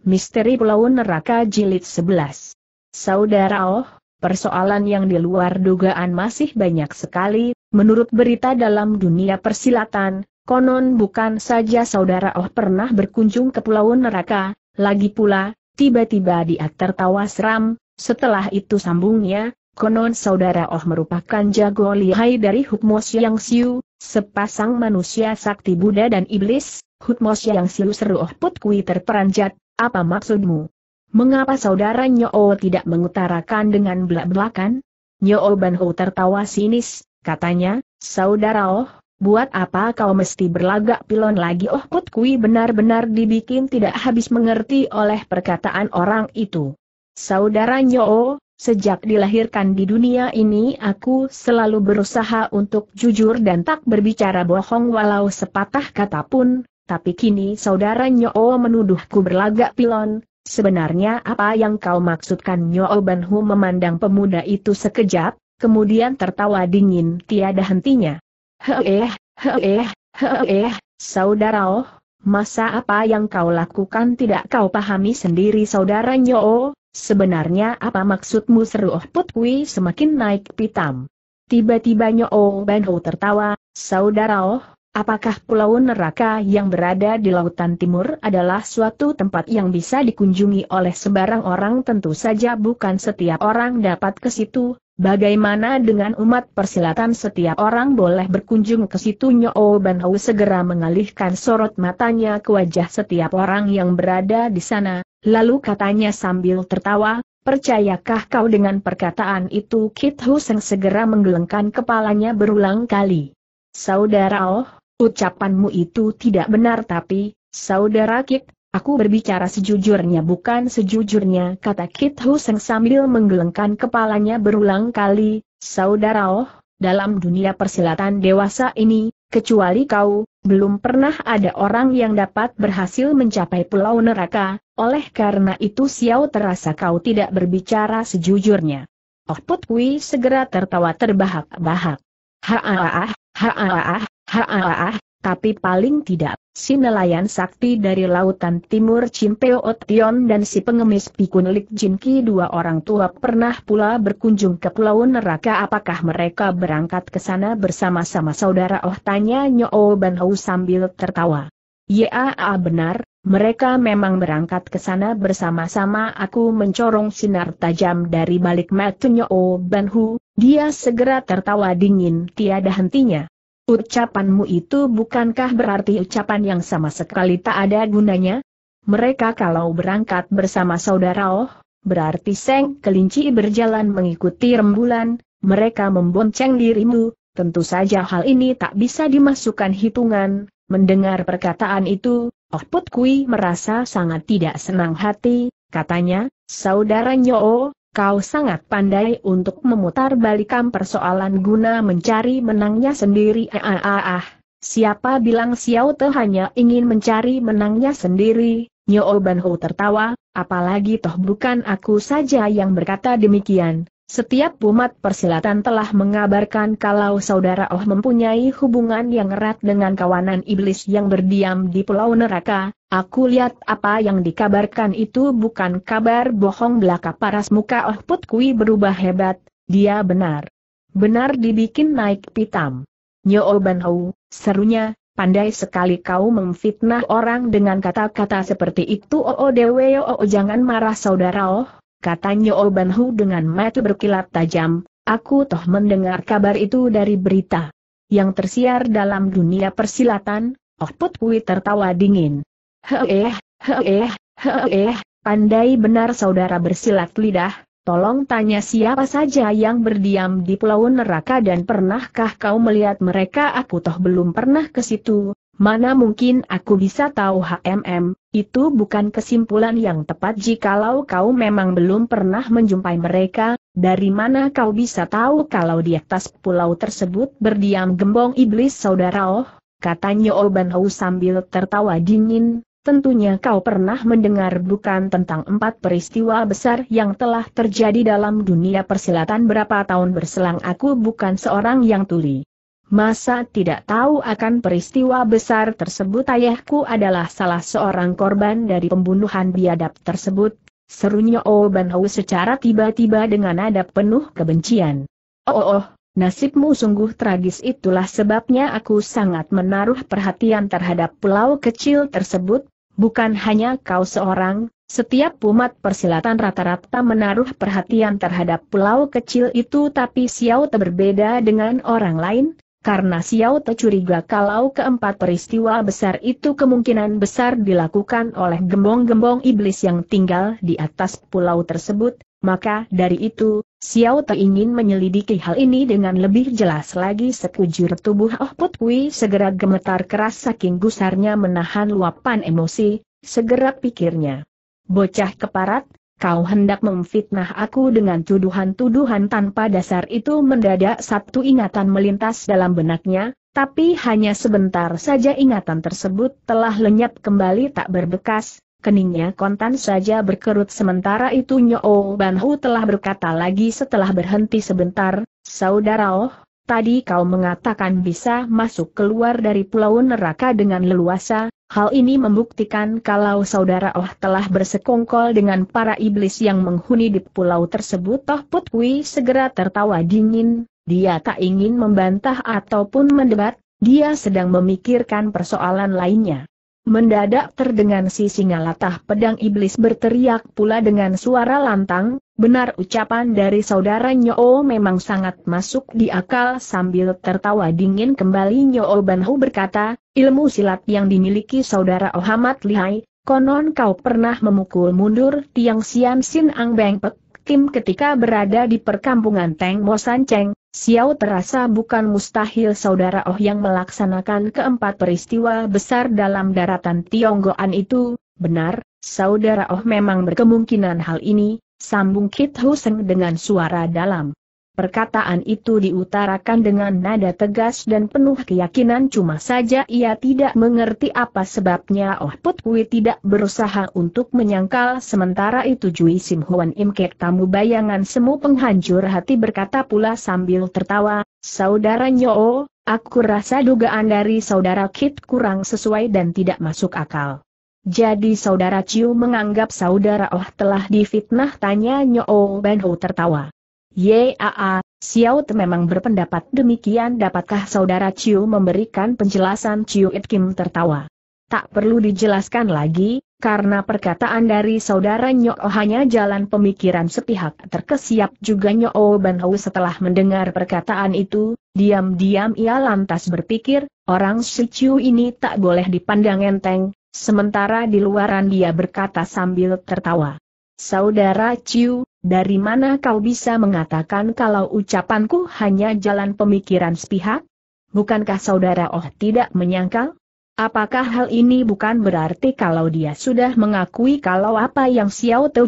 Misteri Pulau Neraka Jilid 11. Saudara Oh, persoalan yang di luar dugaan masih banyak sekali, menurut berita dalam dunia persilatan, konon bukan saja Saudara Oh pernah berkunjung ke Pulau Neraka, lagi pula, tiba-tiba dia tertawa seram, setelah itu sambungnya, konon Saudara Oh merupakan jago lihai dari Hukmos Yang Siu, sepasang manusia sakti Buddha dan Iblis, Hutmos yang Siu seru Oh Put terperanjat, apa maksudmu? Mengapa saudara Nyoo tidak mengutarakan dengan belak-belakan? Nyoo Banho tertawa sinis, katanya, saudara Oh, buat apa kau mesti berlagak pilon lagi Oh Put Kui benar-benar dibikin tidak habis mengerti oleh perkataan orang itu. Saudara Nyoo, Sejak dilahirkan di dunia ini aku selalu berusaha untuk jujur dan tak berbicara bohong walau sepatah kata pun, tapi kini saudara Nyoo menuduhku berlagak pilon, sebenarnya apa yang kau maksudkan Nyoo Banhu memandang pemuda itu sekejap, kemudian tertawa dingin tiada hentinya. Heeh, heeh, heeh, saudara oh, masa apa yang kau lakukan tidak kau pahami sendiri saudara Nyoo, sebenarnya apa maksudmu seru Oh Put semakin naik pitam. Tiba-tiba Nyoo Banhu tertawa, saudara oh, Apakah pulau neraka yang berada di lautan timur adalah suatu tempat yang bisa dikunjungi oleh sembarang orang tentu saja bukan setiap orang dapat ke situ, bagaimana dengan umat persilatan setiap orang boleh berkunjung ke situ Nyo Banhau segera mengalihkan sorot matanya ke wajah setiap orang yang berada di sana, lalu katanya sambil tertawa, percayakah kau dengan perkataan itu Kit Huseng segera menggelengkan kepalanya berulang kali. Saudara Oh, Ucapanmu itu tidak benar tapi, saudara Kit, aku berbicara sejujurnya bukan sejujurnya kata Kit Huseng sambil menggelengkan kepalanya berulang kali, saudara oh, dalam dunia persilatan dewasa ini, kecuali kau, belum pernah ada orang yang dapat berhasil mencapai pulau neraka, oleh karena itu Xiao terasa kau tidak berbicara sejujurnya. Oh Putwi segera tertawa terbahak-bahak. Haaah, haaah, Haaah, tapi paling tidak, si nelayan sakti dari lautan timur Chimpeo Otion dan si pengemis pikun Lik Jinki dua orang tua pernah pula berkunjung ke pulau neraka apakah mereka berangkat ke sana bersama-sama saudara oh tanya Nyo Ban sambil tertawa. Ya ah, benar, mereka memang berangkat ke sana bersama-sama aku mencorong sinar tajam dari balik mata Nyo Banhu, dia segera tertawa dingin tiada hentinya. Ucapanmu itu bukankah berarti ucapan yang sama sekali tak ada gunanya? Mereka kalau berangkat bersama saudara Oh, berarti Seng Kelinci berjalan mengikuti rembulan, mereka membonceng dirimu, tentu saja hal ini tak bisa dimasukkan hitungan. Mendengar perkataan itu, Oh Put Kui merasa sangat tidak senang hati, katanya, Saudara oh. Kau sangat pandai untuk memutar balikan persoalan guna mencari menangnya sendiri. Ah, Siapa bilang Xiao Te hanya ingin mencari menangnya sendiri? Nyo Ban tertawa, apalagi toh bukan aku saja yang berkata demikian. Setiap umat persilatan telah mengabarkan kalau saudara Oh mempunyai hubungan yang erat dengan kawanan iblis yang berdiam di pulau neraka, aku lihat apa yang dikabarkan itu bukan kabar bohong belaka paras muka Oh Put Kui berubah hebat, dia benar. Benar dibikin naik pitam. Nyo oh Ban serunya, pandai sekali kau memfitnah orang dengan kata-kata seperti itu Oh, oh Dewe oh, oh jangan marah saudara Oh katanya Oban Hu dengan mata berkilat tajam, aku toh mendengar kabar itu dari berita yang tersiar dalam dunia persilatan, Oh Put Kui tertawa dingin. Heeh, heeh, heeh, pandai benar saudara bersilat lidah, tolong tanya siapa saja yang berdiam di pulau neraka dan pernahkah kau melihat mereka aku toh belum pernah ke situ, Mana mungkin aku bisa tahu HMM, itu bukan kesimpulan yang tepat jikalau kau memang belum pernah menjumpai mereka, dari mana kau bisa tahu kalau di atas pulau tersebut berdiam gembong iblis saudara oh, katanya Obanhou sambil tertawa dingin, tentunya kau pernah mendengar bukan tentang empat peristiwa besar yang telah terjadi dalam dunia persilatan berapa tahun berselang aku bukan seorang yang tuli. Masa tidak tahu akan peristiwa besar tersebut ayahku adalah salah seorang korban dari pembunuhan biadab tersebut, serunya Oh Ban secara tiba-tiba dengan nada penuh kebencian. Oh, oh, oh, nasibmu sungguh tragis itulah sebabnya aku sangat menaruh perhatian terhadap pulau kecil tersebut, bukan hanya kau seorang, setiap umat persilatan rata-rata menaruh perhatian terhadap pulau kecil itu tapi Xiao berbeda dengan orang lain, karena Xiao Te curiga kalau keempat peristiwa besar itu kemungkinan besar dilakukan oleh gembong-gembong iblis yang tinggal di atas pulau tersebut, maka dari itu, Xiao Te ingin menyelidiki hal ini dengan lebih jelas lagi sekujur tubuh Oh Put Kui segera gemetar keras saking gusarnya menahan luapan emosi, segera pikirnya. Bocah keparat, Kau hendak memfitnah aku dengan tuduhan-tuduhan tanpa dasar itu mendadak satu ingatan melintas dalam benaknya, tapi hanya sebentar saja ingatan tersebut telah lenyap kembali tak berbekas, keningnya kontan saja berkerut sementara itu Nyo Banhu telah berkata lagi setelah berhenti sebentar, Saudara Oh, Tadi kau mengatakan bisa masuk keluar dari pulau neraka dengan leluasa, hal ini membuktikan kalau saudara Oh telah bersekongkol dengan para iblis yang menghuni di pulau tersebut. Toh Putwi segera tertawa dingin, dia tak ingin membantah ataupun mendebat, dia sedang memikirkan persoalan lainnya mendadak terdengar si singalatah pedang iblis berteriak pula dengan suara lantang, benar ucapan dari saudara Nyoo memang sangat masuk di akal sambil tertawa dingin kembali Nyoo Banhu berkata, ilmu silat yang dimiliki saudara Ohamat lihai, konon kau pernah memukul mundur tiang sian sin ang beng pek Kim ketika berada di perkampungan Teng Mosan Cheng, Xiao terasa bukan mustahil saudara Oh yang melaksanakan keempat peristiwa besar dalam daratan Tionggoan itu, benar, saudara Oh memang berkemungkinan hal ini, sambung Kit Huseng dengan suara dalam. Perkataan itu diutarakan dengan nada tegas dan penuh keyakinan cuma saja ia tidak mengerti apa sebabnya Oh Put Kui tidak berusaha untuk menyangkal sementara itu Jui Sim Huan Im Kek tamu bayangan semu penghancur hati berkata pula sambil tertawa, Saudara Nyo, aku rasa dugaan dari saudara Kit kurang sesuai dan tidak masuk akal. Jadi saudara Ciu menganggap saudara Oh telah difitnah tanya Nyo Ben Ho tertawa. Yaa, Te memang berpendapat demikian dapatkah saudara Chiu memberikan penjelasan Chiu It Kim tertawa. Tak perlu dijelaskan lagi, karena perkataan dari saudara Nyok hanya jalan pemikiran sepihak terkesiap juga Nyok Ban Hau setelah mendengar perkataan itu, diam-diam ia lantas berpikir, orang si Chiu ini tak boleh dipandang enteng, sementara di luaran dia berkata sambil tertawa. Saudara Ciu, dari mana kau bisa mengatakan kalau ucapanku hanya jalan pemikiran sepihak? Bukankah saudara Oh tidak menyangkal? Apakah hal ini bukan berarti kalau dia sudah mengakui kalau apa yang Xiao Te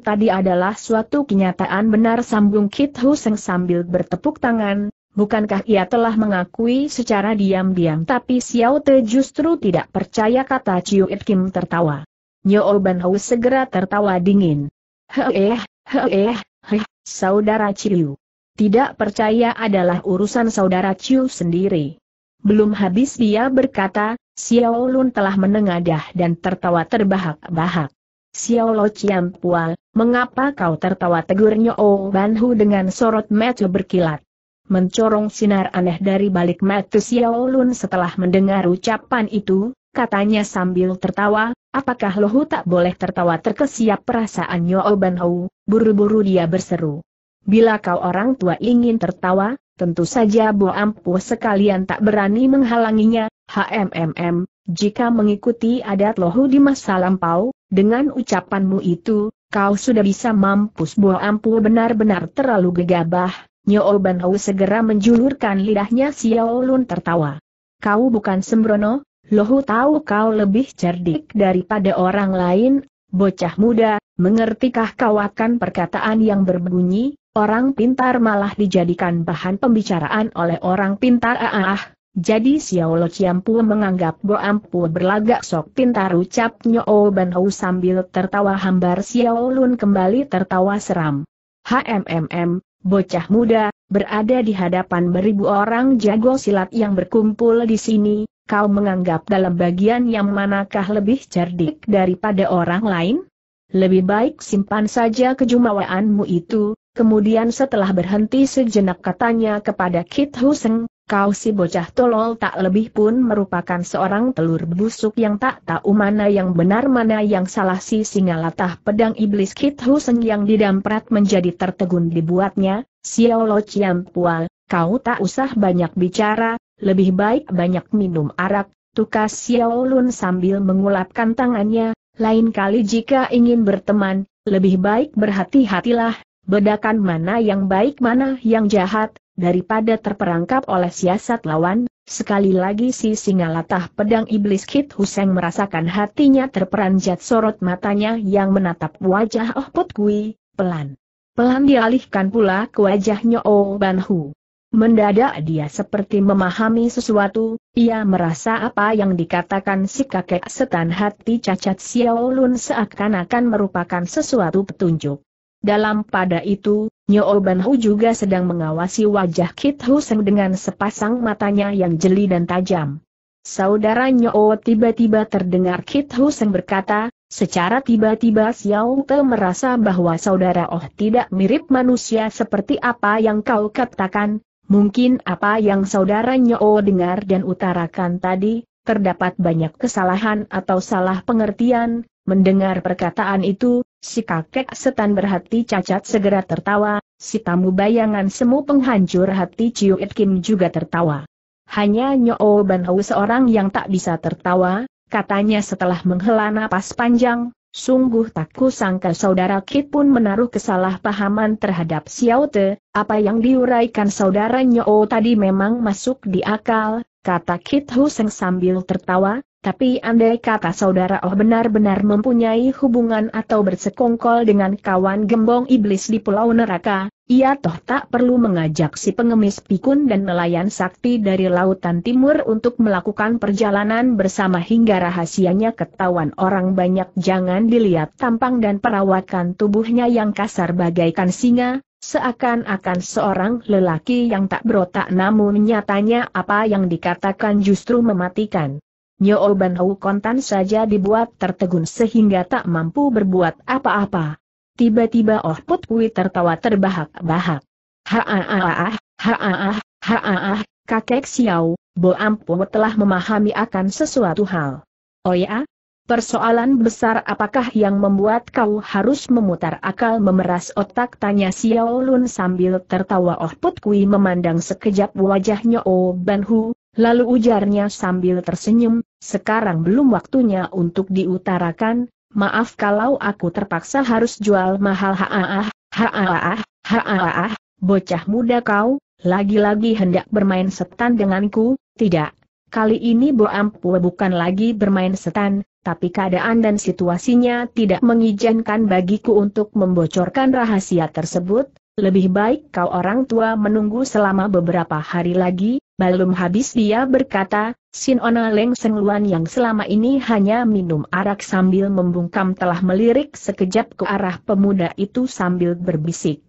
tadi adalah suatu kenyataan benar sambung Kit Huseng sambil bertepuk tangan, Bukankah ia telah mengakui secara diam-diam tapi Xiao Te justru tidak percaya kata Chiu It Kim tertawa. Nyo Banhou segera tertawa dingin. Heeh, heeh, heh, saudara Ciu. Tidak percaya adalah urusan saudara Ciu sendiri. Belum habis dia berkata, Xiao Lun telah menengadah dan tertawa terbahak-bahak. Xiao Lo Chiam Pual, mengapa kau tertawa tegurnya O Banhu dengan sorot mata berkilat? Mencorong sinar aneh dari balik mata Xiao Lun setelah mendengar ucapan itu, katanya sambil tertawa, Apakah Lohu tak boleh tertawa terkesiap perasaan Nyo Ban Hou, buru-buru dia berseru. Bila kau orang tua ingin tertawa, tentu saja Bo Ampuh sekalian tak berani menghalanginya, HMMM, jika mengikuti adat Lohu di masa lampau, dengan ucapanmu itu, kau sudah bisa mampus Bo Ampuh benar-benar terlalu gegabah, Nyo Ban Hou segera menjulurkan lidahnya Xiao Lun tertawa. Kau bukan sembrono, Lohu tahu kau lebih cerdik daripada orang lain, bocah muda, mengertikah kau akan perkataan yang berbunyi, orang pintar malah dijadikan bahan pembicaraan oleh orang pintar ah ah. Jadi Lo Ciampu menganggap Bo Ampu berlagak sok pintar ucap O Ban Hou sambil tertawa hambar Xiao Lun kembali tertawa seram. HMMM, bocah muda, berada di hadapan beribu orang jago silat yang berkumpul di sini, kau menganggap dalam bagian yang manakah lebih cerdik daripada orang lain? Lebih baik simpan saja kejumawaanmu itu, kemudian setelah berhenti sejenak katanya kepada Kit Huseng, kau si bocah tolol tak lebih pun merupakan seorang telur busuk yang tak tahu mana yang benar mana yang salah si singalatah pedang iblis Kit Huseng yang didamprat menjadi tertegun dibuatnya, Xiao Lo Chiam Pual, kau tak usah banyak bicara, lebih baik banyak minum arak, tukas Xiao Lun sambil mengulapkan tangannya, lain kali jika ingin berteman, lebih baik berhati-hatilah, bedakan mana yang baik mana yang jahat, daripada terperangkap oleh siasat lawan, sekali lagi si singa latah pedang iblis Kit Huseng merasakan hatinya terperanjat sorot matanya yang menatap wajah Oh Put Kui, pelan. Pelan dialihkan pula ke wajahnya Oh Ban Hu. Mendadak dia seperti memahami sesuatu, ia merasa apa yang dikatakan si kakek setan hati cacat Xiaolun seakan-akan merupakan sesuatu petunjuk. Dalam pada itu, Nyo Ban Hu juga sedang mengawasi wajah Kit Huseng dengan sepasang matanya yang jeli dan tajam. Saudara Nyo tiba-tiba terdengar Kit Hu Huseng berkata, Secara tiba-tiba Xiao Te merasa bahwa saudara Oh tidak mirip manusia seperti apa yang kau katakan, mungkin apa yang saudara Nyo dengar dan utarakan tadi, terdapat banyak kesalahan atau salah pengertian, mendengar perkataan itu, si kakek setan berhati cacat segera tertawa, si tamu bayangan semu penghancur hati It Kim juga tertawa. Hanya Nyo Ban seorang yang tak bisa tertawa, katanya setelah menghela napas panjang, Sungguh tak kusangka saudara Kit pun menaruh kesalahpahaman terhadap Xiao Te, apa yang diuraikan saudara Nyo oh, tadi memang masuk di akal, kata Kit Huseng sambil tertawa, tapi andai kata saudara Oh benar-benar mempunyai hubungan atau bersekongkol dengan kawan gembong iblis di pulau neraka, ia toh tak perlu mengajak si pengemis pikun dan nelayan sakti dari lautan timur untuk melakukan perjalanan bersama hingga rahasianya ketahuan orang banyak jangan dilihat tampang dan perawakan tubuhnya yang kasar bagaikan singa, seakan-akan seorang lelaki yang tak berotak namun nyatanya apa yang dikatakan justru mematikan. Nyo Ban Hou kontan saja dibuat tertegun sehingga tak mampu berbuat apa-apa. Tiba-tiba Oh Put Kui tertawa terbahak-bahak. ha-ah-ah, kakek Xiao, Bo Ampu telah memahami akan sesuatu hal. Oh ya? Persoalan besar apakah yang membuat kau harus memutar akal memeras otak tanya Xiao Lun sambil tertawa Oh Put Kui memandang sekejap wajahnya Oh Ban Hu, lalu ujarnya sambil tersenyum, sekarang belum waktunya untuk diutarakan, Maaf kalau aku terpaksa harus jual mahal haaah, haaah, haaah, bocah muda kau, lagi-lagi hendak bermain setan denganku, tidak. Kali ini Bo Ampu bukan lagi bermain setan, tapi keadaan dan situasinya tidak mengizinkan bagiku untuk membocorkan rahasia tersebut, lebih baik kau orang tua menunggu selama beberapa hari lagi, belum habis dia berkata, Sin Ona Leng Seng Luan yang selama ini hanya minum arak sambil membungkam telah melirik sekejap ke arah pemuda itu sambil berbisik.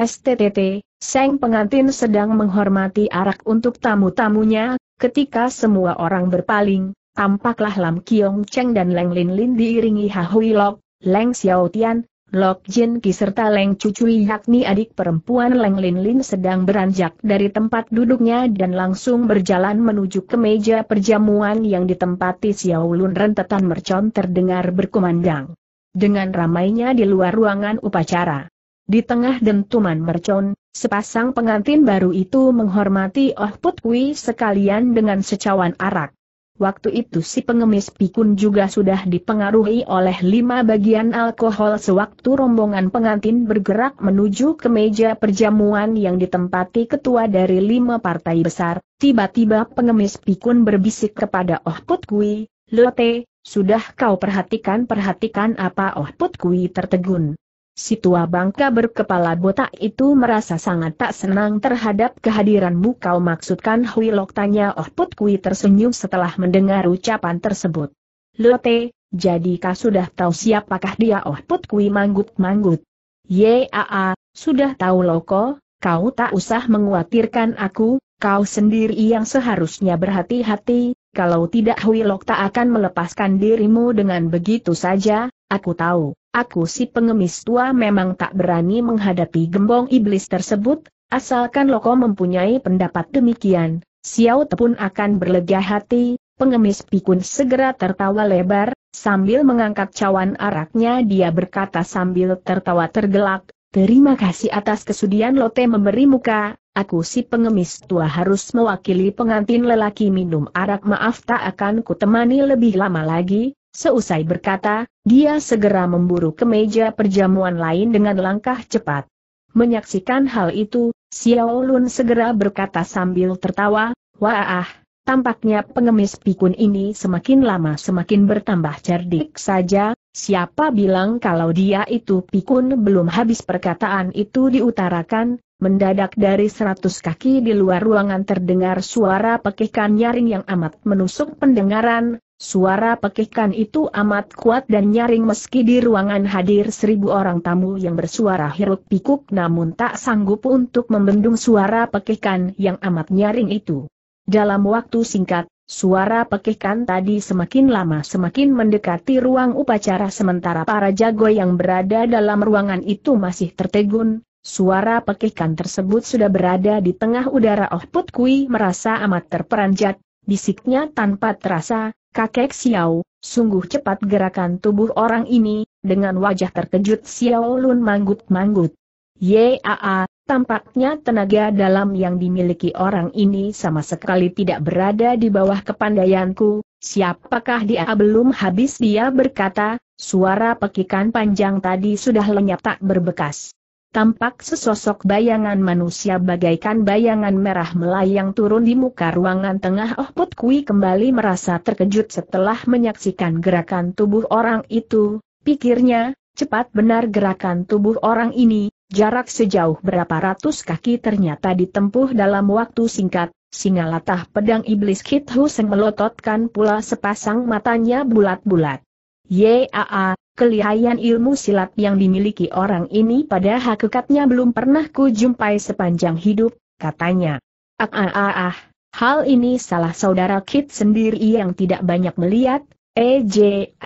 STTT, Seng pengantin sedang menghormati arak untuk tamu-tamunya, ketika semua orang berpaling, tampaklah Lam Kiong Cheng dan Leng Lin Lin diiringi Ha Hui Lok, Leng Xiao Tian, Lok Jin Ki serta Leng Cucui yakni adik perempuan Leng Lin Lin sedang beranjak dari tempat duduknya dan langsung berjalan menuju ke meja perjamuan yang ditempati Xiao Lun rentetan mercon terdengar berkumandang. Dengan ramainya di luar ruangan upacara. Di tengah dentuman mercon, sepasang pengantin baru itu menghormati Oh Put Kui sekalian dengan secawan arak. Waktu itu si pengemis pikun juga sudah dipengaruhi oleh lima bagian alkohol sewaktu rombongan pengantin bergerak menuju ke meja perjamuan yang ditempati ketua dari lima partai besar, tiba-tiba pengemis pikun berbisik kepada Oh Put Kui, Lote, sudah kau perhatikan-perhatikan apa Oh Put Kui tertegun. Si tua bangka berkepala botak itu merasa sangat tak senang terhadap kehadiranmu kau maksudkan Hui Lok tanya Oh Put Kui tersenyum setelah mendengar ucapan tersebut. Lote, jadi kau sudah tahu siapakah dia Oh Put Kui manggut-manggut. Yaa, sudah tahu loko, kau tak usah menguatirkan aku, kau sendiri yang seharusnya berhati-hati, kalau tidak Hui Lok tak akan melepaskan dirimu dengan begitu saja, Aku tahu, aku si pengemis tua memang tak berani menghadapi gembong iblis tersebut, asalkan Loko mempunyai pendapat demikian, Xiao Te pun akan berlega hati, pengemis pikun segera tertawa lebar, sambil mengangkat cawan araknya dia berkata sambil tertawa tergelak, terima kasih atas kesudian Lote memberi muka, aku si pengemis tua harus mewakili pengantin lelaki minum arak maaf tak akan kutemani lebih lama lagi, Seusai berkata, dia segera memburu ke meja perjamuan lain dengan langkah cepat. Menyaksikan hal itu, Xiao Lun segera berkata sambil tertawa, Wah tampaknya pengemis pikun ini semakin lama semakin bertambah cerdik saja, siapa bilang kalau dia itu pikun belum habis perkataan itu diutarakan, mendadak dari seratus kaki di luar ruangan terdengar suara pekikan nyaring yang amat menusuk pendengaran, Suara pekikan itu amat kuat dan nyaring meski di ruangan hadir seribu orang tamu yang bersuara hiruk pikuk namun tak sanggup untuk membendung suara pekikan yang amat nyaring itu. Dalam waktu singkat, suara pekikan tadi semakin lama semakin mendekati ruang upacara sementara para jago yang berada dalam ruangan itu masih tertegun, Suara pekikan tersebut sudah berada di tengah udara Oh Put merasa amat terperanjat, bisiknya tanpa terasa, kakek Xiao, sungguh cepat gerakan tubuh orang ini, dengan wajah terkejut Xiao Lun manggut-manggut. Yaa, tampaknya tenaga dalam yang dimiliki orang ini sama sekali tidak berada di bawah kepandaianku, siapakah dia belum habis dia berkata, suara pekikan panjang tadi sudah lenyap tak berbekas tampak sesosok bayangan manusia bagaikan bayangan merah melayang turun di muka ruangan tengah Oh Put Kui kembali merasa terkejut setelah menyaksikan gerakan tubuh orang itu, pikirnya, cepat benar gerakan tubuh orang ini, jarak sejauh berapa ratus kaki ternyata ditempuh dalam waktu singkat, singa latah pedang iblis Kit seng melototkan pula sepasang matanya bulat-bulat. Yaa, Kelihayan ilmu silat yang dimiliki orang ini pada hakikatnya belum pernah kujumpai sepanjang hidup, katanya. Ah ah ah ah, hal ini salah saudara Kit sendiri yang tidak banyak melihat, EJ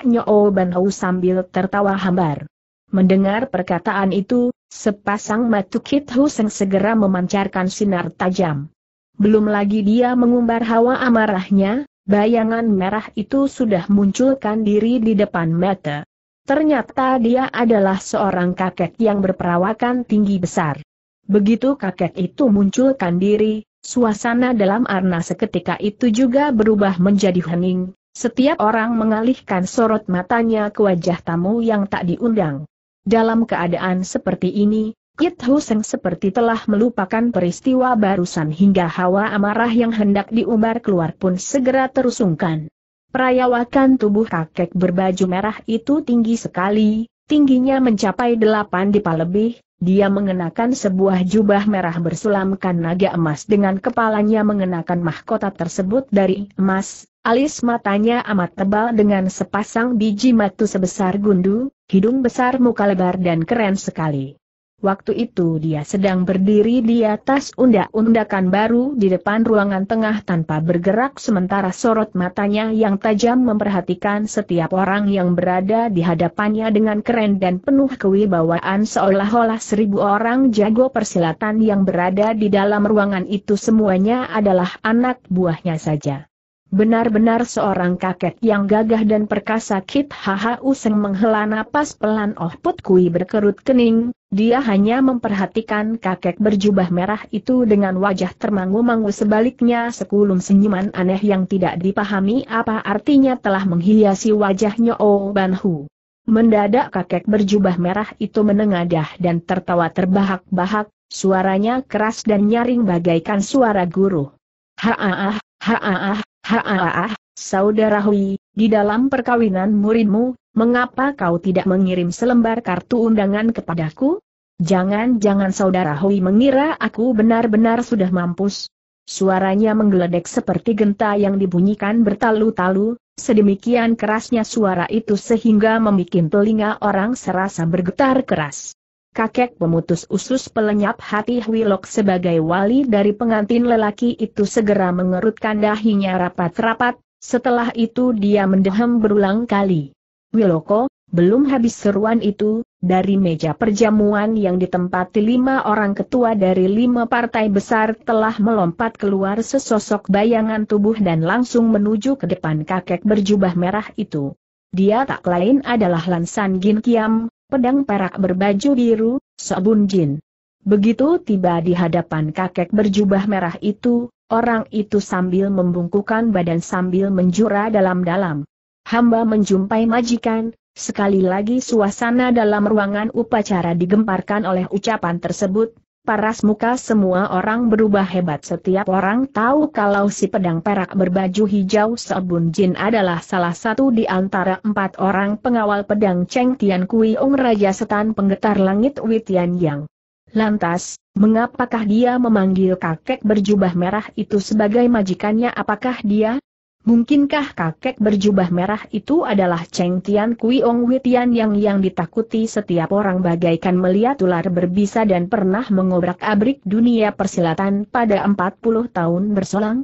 Nyoo Banhau sambil tertawa hambar. Mendengar perkataan itu, sepasang mata Kit Huseng segera memancarkan sinar tajam. Belum lagi dia mengumbar hawa amarahnya, bayangan merah itu sudah munculkan diri di depan mata. Ternyata dia adalah seorang kakek yang berperawakan tinggi besar. Begitu kakek itu munculkan diri, suasana dalam arna seketika itu juga berubah menjadi hening, setiap orang mengalihkan sorot matanya ke wajah tamu yang tak diundang. Dalam keadaan seperti ini, Kit Huseng seperti telah melupakan peristiwa barusan hingga hawa amarah yang hendak diumbar keluar pun segera terusungkan. Perayawakan tubuh kakek berbaju merah itu tinggi sekali, tingginya mencapai delapan dipa lebih, dia mengenakan sebuah jubah merah bersulamkan naga emas dengan kepalanya mengenakan mahkota tersebut dari emas, alis matanya amat tebal dengan sepasang biji matu sebesar gundu, hidung besar muka lebar dan keren sekali. Waktu itu dia sedang berdiri di atas undak-undakan baru di depan ruangan tengah tanpa bergerak sementara sorot matanya yang tajam memperhatikan setiap orang yang berada di hadapannya dengan keren dan penuh kewibawaan seolah-olah seribu orang jago persilatan yang berada di dalam ruangan itu semuanya adalah anak buahnya saja. Benar-benar seorang kakek yang gagah dan perkasa Kit Haha Useng menghela napas pelan Oh Put Kui berkerut kening, dia hanya memperhatikan kakek berjubah merah itu dengan wajah termangu-mangu sebaliknya sekulum senyuman aneh yang tidak dipahami apa artinya telah menghiasi wajahnya Oh Ban Hu. Mendadak kakek berjubah merah itu menengadah dan tertawa terbahak-bahak, suaranya keras dan nyaring bagaikan suara guru. Haaah, haaah, Haah, saudara Hui, di dalam perkawinan muridmu, mengapa kau tidak mengirim selembar kartu undangan kepadaku? Jangan-jangan saudara Hui mengira aku benar-benar sudah mampus. Suaranya menggeledek seperti genta yang dibunyikan bertalu-talu, sedemikian kerasnya suara itu sehingga membuat telinga orang serasa bergetar keras kakek pemutus usus pelenyap hati Wilok sebagai wali dari pengantin lelaki itu segera mengerutkan dahinya rapat-rapat, setelah itu dia mendehem berulang kali. Wiloko, belum habis seruan itu, dari meja perjamuan yang ditempati lima orang ketua dari lima partai besar telah melompat keluar sesosok bayangan tubuh dan langsung menuju ke depan kakek berjubah merah itu. Dia tak lain adalah Lansan Gin Kiam, pedang perak berbaju biru, Sabun Jin. Begitu tiba di hadapan kakek berjubah merah itu, orang itu sambil membungkukan badan sambil menjura dalam-dalam. Hamba menjumpai majikan, sekali lagi suasana dalam ruangan upacara digemparkan oleh ucapan tersebut, paras muka semua orang berubah hebat setiap orang tahu kalau si pedang perak berbaju hijau Seobun Jin adalah salah satu di antara empat orang pengawal pedang Cheng Tian Kui Ong Raja Setan Penggetar Langit Witian Yang. Lantas, mengapakah dia memanggil kakek berjubah merah itu sebagai majikannya apakah dia, Mungkinkah kakek berjubah merah itu adalah Cheng Tian Kui Ong Witian yang yang ditakuti setiap orang bagaikan melihat ular berbisa dan pernah mengobrak-abrik dunia persilatan pada 40 tahun berselang?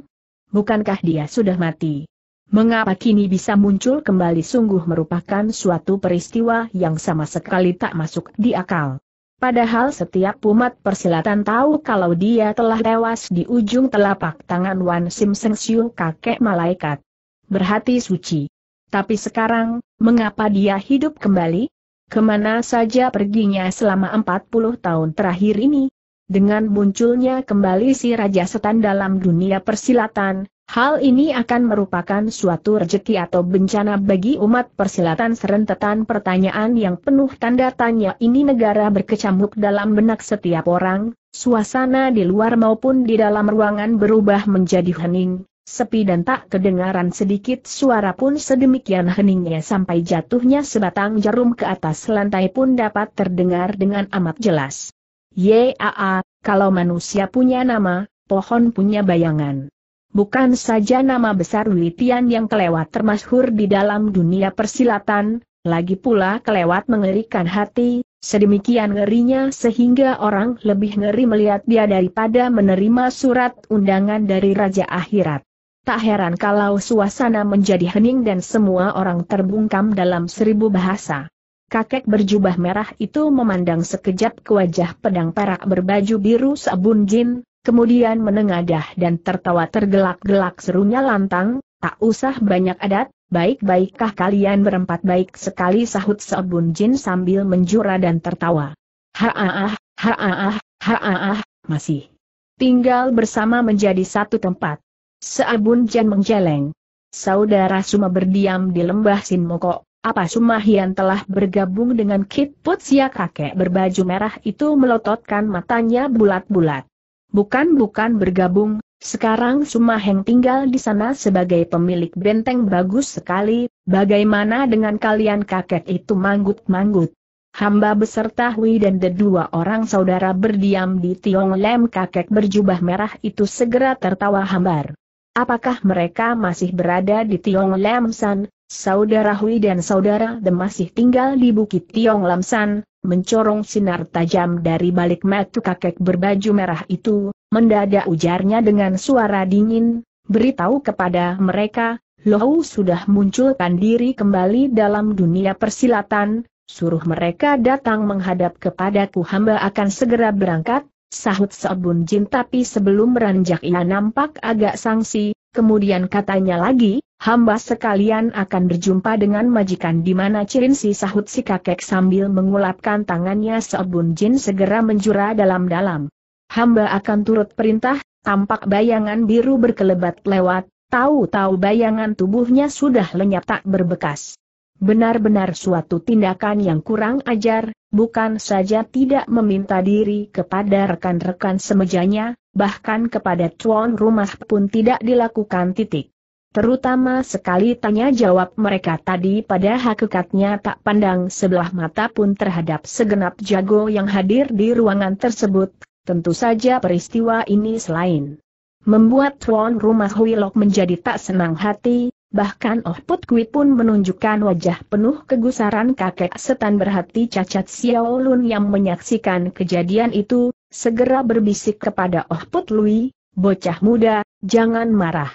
Bukankah dia sudah mati? Mengapa kini bisa muncul kembali sungguh merupakan suatu peristiwa yang sama sekali tak masuk di akal. Padahal setiap umat persilatan tahu kalau dia telah tewas di ujung telapak tangan Wan Sim Seng Siu kakek malaikat. Berhati suci. Tapi sekarang, mengapa dia hidup kembali? Kemana saja perginya selama 40 tahun terakhir ini? Dengan munculnya kembali si Raja Setan dalam dunia persilatan, Hal ini akan merupakan suatu rejeki atau bencana bagi umat persilatan serentetan pertanyaan yang penuh tanda tanya ini negara berkecamuk dalam benak setiap orang, suasana di luar maupun di dalam ruangan berubah menjadi hening, sepi dan tak kedengaran sedikit suara pun sedemikian heningnya sampai jatuhnya sebatang jarum ke atas lantai pun dapat terdengar dengan amat jelas. Yaa, kalau manusia punya nama, pohon punya bayangan. Bukan saja nama besar Litian yang kelewat termasyhur di dalam dunia persilatan, lagi pula kelewat mengerikan hati, sedemikian ngerinya sehingga orang lebih ngeri melihat dia daripada menerima surat undangan dari Raja Akhirat. Tak heran kalau suasana menjadi hening dan semua orang terbungkam dalam seribu bahasa. Kakek berjubah merah itu memandang sekejap ke wajah pedang perak berbaju biru Sabun Jin, kemudian menengadah dan tertawa tergelak-gelak serunya lantang, tak usah banyak adat, baik-baikkah kalian berempat baik sekali sahut sebun Jin sambil menjura dan tertawa. Haaah, haaah, haaah, masih tinggal bersama menjadi satu tempat. Seabun Jan menggeleng. Saudara Suma berdiam di lembah Sinmoko, apa Sumahian telah bergabung dengan Kit Putsia ya, kakek berbaju merah itu melototkan matanya bulat-bulat bukan-bukan bergabung, sekarang Sumaheng tinggal di sana sebagai pemilik benteng bagus sekali, bagaimana dengan kalian kakek itu manggut-manggut. Hamba beserta Hui dan the dua orang saudara berdiam di Tiong Lem kakek berjubah merah itu segera tertawa hambar. Apakah mereka masih berada di Tiong Lam San, saudara Hui dan saudara The masih tinggal di Bukit Tiong Lam San, mencorong sinar tajam dari balik mata kakek berbaju merah itu, mendadak ujarnya dengan suara dingin, beritahu kepada mereka, Lohu sudah munculkan diri kembali dalam dunia persilatan, suruh mereka datang menghadap kepadaku hamba akan segera berangkat, sahut Sabun Jin tapi sebelum beranjak ia nampak agak sangsi, Kemudian katanya lagi, hamba sekalian akan berjumpa dengan majikan di mana Cirinsi sahut si kakek sambil mengulapkan tangannya Seobun Jin segera menjura dalam-dalam. Hamba akan turut perintah, tampak bayangan biru berkelebat lewat, tahu-tahu bayangan tubuhnya sudah lenyap tak berbekas. Benar-benar suatu tindakan yang kurang ajar, bukan saja tidak meminta diri kepada rekan-rekan semejanya, bahkan kepada tuan rumah pun tidak dilakukan titik. Terutama sekali tanya jawab mereka tadi pada hakikatnya tak pandang sebelah mata pun terhadap segenap jago yang hadir di ruangan tersebut, tentu saja peristiwa ini selain membuat tuan rumah Huilok menjadi tak senang hati, Bahkan Oh Put Kui pun menunjukkan wajah penuh kegusaran kakek setan berhati cacat Xiao Lun yang menyaksikan kejadian itu, segera berbisik kepada Oh Put Lui, bocah muda, jangan marah.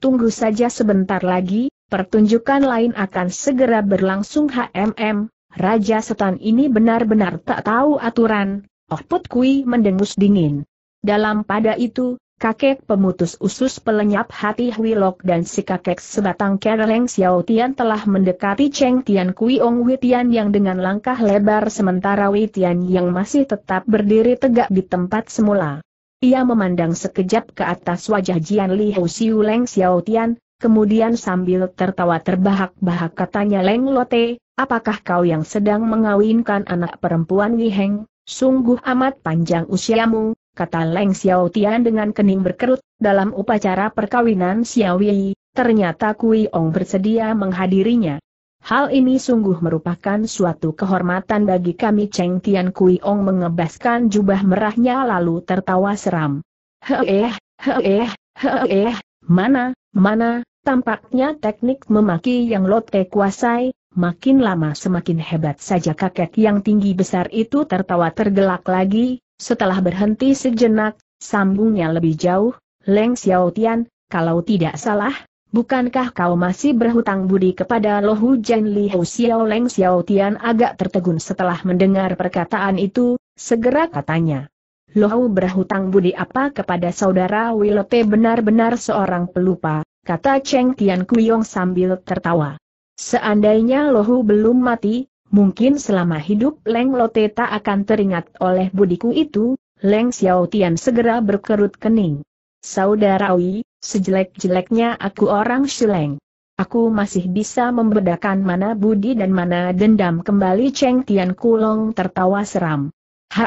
Tunggu saja sebentar lagi, pertunjukan lain akan segera berlangsung HMM, Raja setan ini benar-benar tak tahu aturan, Oh Put Kui mendengus dingin. Dalam pada itu, Kakek pemutus usus pelenyap hati Huilok dan si kakek sebatang kereleng Xiao Tian telah mendekati Cheng Tian Kui Ong Witian yang dengan langkah lebar sementara Witian yang masih tetap berdiri tegak di tempat semula. Ia memandang sekejap ke atas wajah Jian Li Hou Siu Leng Xiao Tian, kemudian sambil tertawa terbahak-bahak katanya Leng Lote, apakah kau yang sedang mengawinkan anak perempuan Wiheng? Sungguh amat panjang usiamu, kata Leng Xiao Tian dengan kening berkerut, dalam upacara perkawinan Xiao Wei, ternyata Kui Ong bersedia menghadirinya. Hal ini sungguh merupakan suatu kehormatan bagi kami Cheng Tian Kui Ong mengebaskan jubah merahnya lalu tertawa seram. Heeh, heeh, heeh, mana, mana, tampaknya teknik memaki yang lote kuasai, makin lama semakin hebat saja kakek yang tinggi besar itu tertawa tergelak lagi, setelah berhenti sejenak, sambungnya lebih jauh, Leng Xiaotian, kalau tidak salah, bukankah kau masih berhutang budi kepada Lohu Jen Li Hu Xiao Leng Xiaotian agak tertegun setelah mendengar perkataan itu, segera katanya. Lohu berhutang budi apa kepada saudara Wilope benar-benar seorang pelupa, kata Cheng Tian Kuyong sambil tertawa. Seandainya Lohu belum mati, Mungkin selama hidup Leng Lote tak akan teringat oleh budiku itu, Leng Xiaotian segera berkerut kening. Wei, sejelek-jeleknya aku orang Shileng. Aku masih bisa membedakan mana budi dan mana dendam kembali Cheng Tian Kulong tertawa seram. ha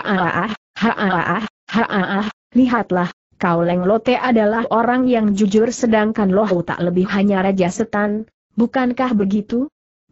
haaah, ah lihatlah, kau Leng Lote adalah orang yang jujur sedangkan Lohu tak lebih hanya raja setan, bukankah begitu?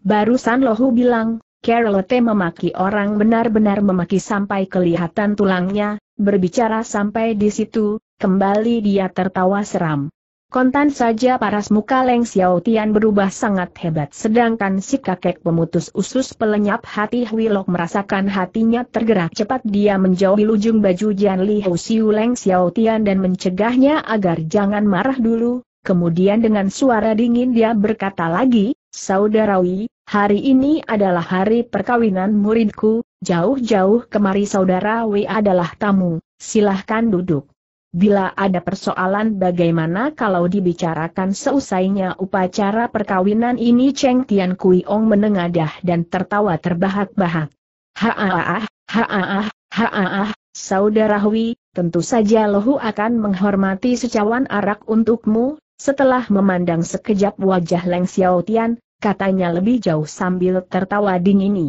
Barusan Lohu bilang, Carolette memaki orang benar-benar memaki sampai kelihatan tulangnya, berbicara sampai di situ, kembali dia tertawa seram. Kontan saja paras muka Leng Xiao Tian berubah sangat hebat sedangkan si kakek pemutus usus pelenyap hati Huilok merasakan hatinya tergerak cepat dia menjauhi ujung baju Jian Li Hou Siu Leng Xiao Tian dan mencegahnya agar jangan marah dulu, kemudian dengan suara dingin dia berkata lagi, Saudara Wi, Hari ini adalah hari perkawinan muridku, jauh-jauh kemari saudara W adalah tamu, silahkan duduk. Bila ada persoalan bagaimana kalau dibicarakan seusainya upacara perkawinan ini Cheng Tian Kui Ong menengadah dan tertawa terbahak-bahak. Haaah, haaah, haaah, saudara Hui, tentu saja Lohu akan menghormati secawan arak untukmu, setelah memandang sekejap wajah Leng Xiao Tian, katanya lebih jauh sambil tertawa dingin ini.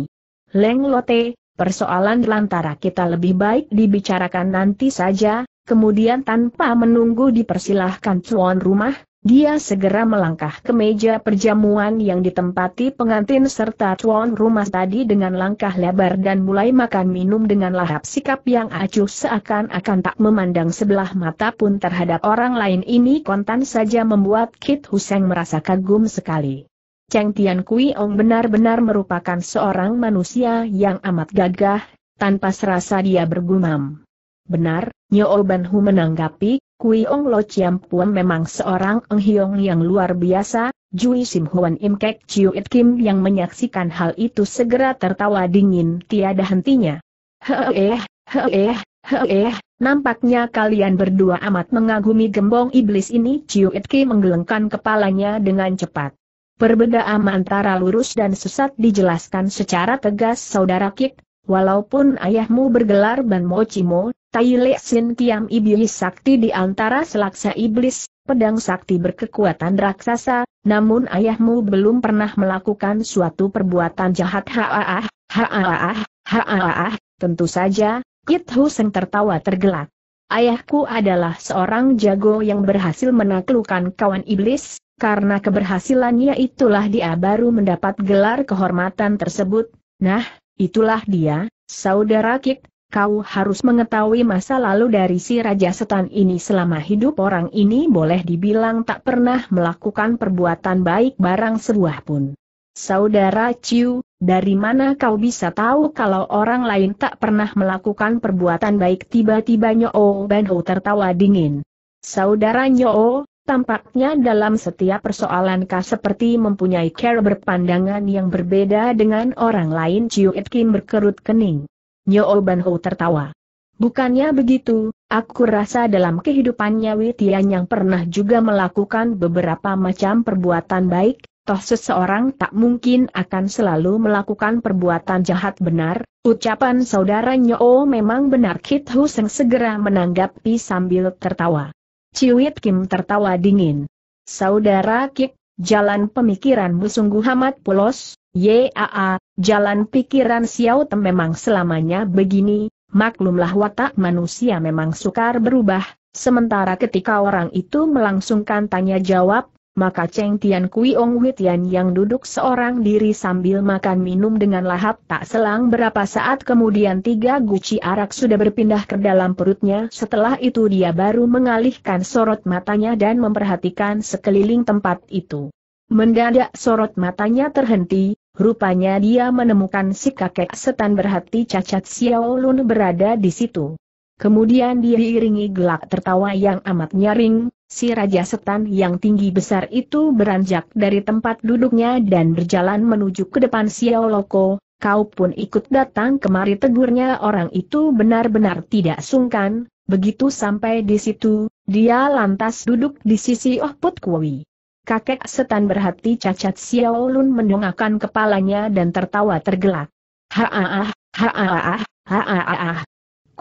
Leng Lote, persoalan lantara kita lebih baik dibicarakan nanti saja, kemudian tanpa menunggu dipersilahkan tuan rumah, dia segera melangkah ke meja perjamuan yang ditempati pengantin serta tuan rumah tadi dengan langkah lebar dan mulai makan minum dengan lahap sikap yang acuh seakan-akan tak memandang sebelah mata pun terhadap orang lain ini kontan saja membuat Kit Huseng merasa kagum sekali. Cheng Tian Kui Ong benar-benar merupakan seorang manusia yang amat gagah, tanpa serasa dia bergumam. Benar, Nyo Ban Hu menanggapi, Kui Ong Lo Chiam Puan memang seorang Eng Hiong yang luar biasa, Jui Sim Huan Im Kek Chiu It Kim yang menyaksikan hal itu segera tertawa dingin tiada hentinya. Heeh, e heeh, e heeh, e nampaknya kalian berdua amat mengagumi gembong iblis ini Chiu It Kim menggelengkan kepalanya dengan cepat. Perbedaan antara lurus dan sesat dijelaskan secara tegas saudara Kik, walaupun ayahmu bergelar Ban Mochimo, Le Sin Kiam Iblis Sakti di antara selaksa iblis, pedang sakti berkekuatan raksasa, namun ayahmu belum pernah melakukan suatu perbuatan jahat haaah, haaah, haaah, tentu saja, Kit Huseng tertawa tergelak. Ayahku adalah seorang jago yang berhasil menaklukkan kawan iblis, karena keberhasilannya itulah dia baru mendapat gelar kehormatan tersebut. Nah, itulah dia, saudara Kik, kau harus mengetahui masa lalu dari si Raja Setan ini selama hidup orang ini boleh dibilang tak pernah melakukan perbuatan baik barang sebuah pun. Saudara Ciu, dari mana kau bisa tahu kalau orang lain tak pernah melakukan perbuatan baik tiba-tiba Nyo Ban Ho tertawa dingin. Saudara Nyo, Tampaknya dalam setiap persoalan K seperti mempunyai cara berpandangan yang berbeda dengan orang lain Chiu It Kim berkerut kening. Nyo Ban Ho tertawa. Bukannya begitu, aku rasa dalam kehidupannya Witian yang pernah juga melakukan beberapa macam perbuatan baik, toh seseorang tak mungkin akan selalu melakukan perbuatan jahat benar, ucapan saudara Nyo memang benar Kit Huseng segera menanggapi sambil tertawa. Ciwit Kim tertawa dingin. Saudara Kik, jalan pemikiranmu sungguh amat polos, yaa, jalan pikiran Xiao Tem memang selamanya begini, maklumlah watak manusia memang sukar berubah, sementara ketika orang itu melangsungkan tanya jawab, maka Cheng Tian Kui Ong Witian yang duduk seorang diri sambil makan minum dengan lahap tak selang berapa saat kemudian tiga guci arak sudah berpindah ke dalam perutnya setelah itu dia baru mengalihkan sorot matanya dan memperhatikan sekeliling tempat itu. Mendadak sorot matanya terhenti, rupanya dia menemukan si kakek setan berhati cacat Xiao Lun berada di situ. Kemudian dia diiringi gelak tertawa yang amat nyaring, Si Raja Setan yang tinggi besar itu beranjak dari tempat duduknya dan berjalan menuju ke depan Xiao Loko, kau pun ikut datang kemari tegurnya orang itu benar-benar tidak sungkan, begitu sampai di situ, dia lantas duduk di sisi Oh Put Kui. Kakek setan berhati cacat Xiao Lun mendongakkan kepalanya dan tertawa tergelak. haah, haah, haah.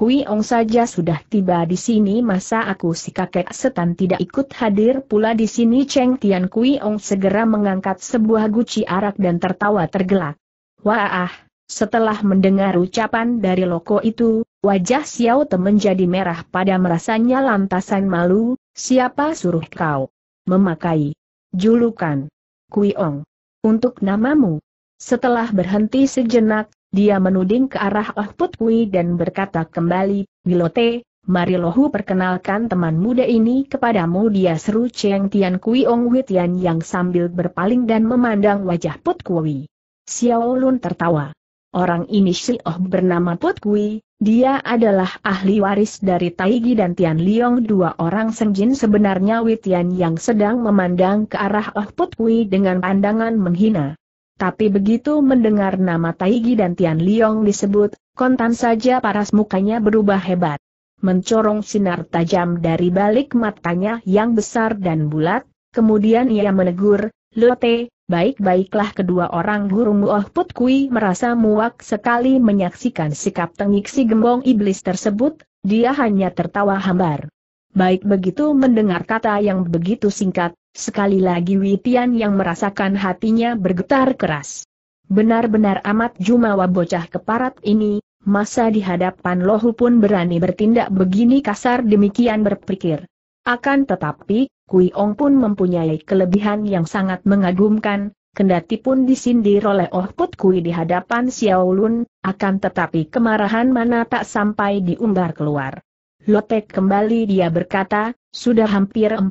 Kui Ong saja sudah tiba di sini masa aku si kakek setan tidak ikut hadir pula di sini Cheng Tian Kui Ong segera mengangkat sebuah guci arak dan tertawa tergelak. Wah setelah mendengar ucapan dari loko itu, wajah Xiao Te menjadi merah pada merasanya lantasan malu, siapa suruh kau memakai julukan Kui Ong untuk namamu. Setelah berhenti sejenak, dia menuding ke arah Oh Put Kui dan berkata kembali, Milote, mari lohu perkenalkan teman muda ini kepadamu dia seru Cheng Tian Kui Ong Witian yang sambil berpaling dan memandang wajah Put Kui. Xiao Lun tertawa. Orang ini si Oh bernama Put Kui, dia adalah ahli waris dari Taigi dan Tian Liong dua orang senjin sebenarnya Witian yang sedang memandang ke arah Oh Put Kui dengan pandangan menghina. Tapi begitu mendengar nama Taigi dan Tian Liong disebut, kontan saja paras mukanya berubah hebat. Mencorong sinar tajam dari balik matanya yang besar dan bulat, kemudian ia menegur, Lote, baik-baiklah kedua orang guru Oh Put Kui merasa muak sekali menyaksikan sikap tengik si gembong iblis tersebut, dia hanya tertawa hambar. Baik begitu mendengar kata yang begitu singkat, Sekali lagi Witian yang merasakan hatinya bergetar keras. Benar-benar amat jumawa bocah keparat ini, masa di hadapan lohu pun berani bertindak begini kasar demikian berpikir. Akan tetapi, Kui Ong pun mempunyai kelebihan yang sangat mengagumkan, kendati pun disindir oleh Oh Put Kui di hadapan Xiao Lun, akan tetapi kemarahan mana tak sampai diumbar keluar. Lotek kembali dia berkata, sudah hampir 40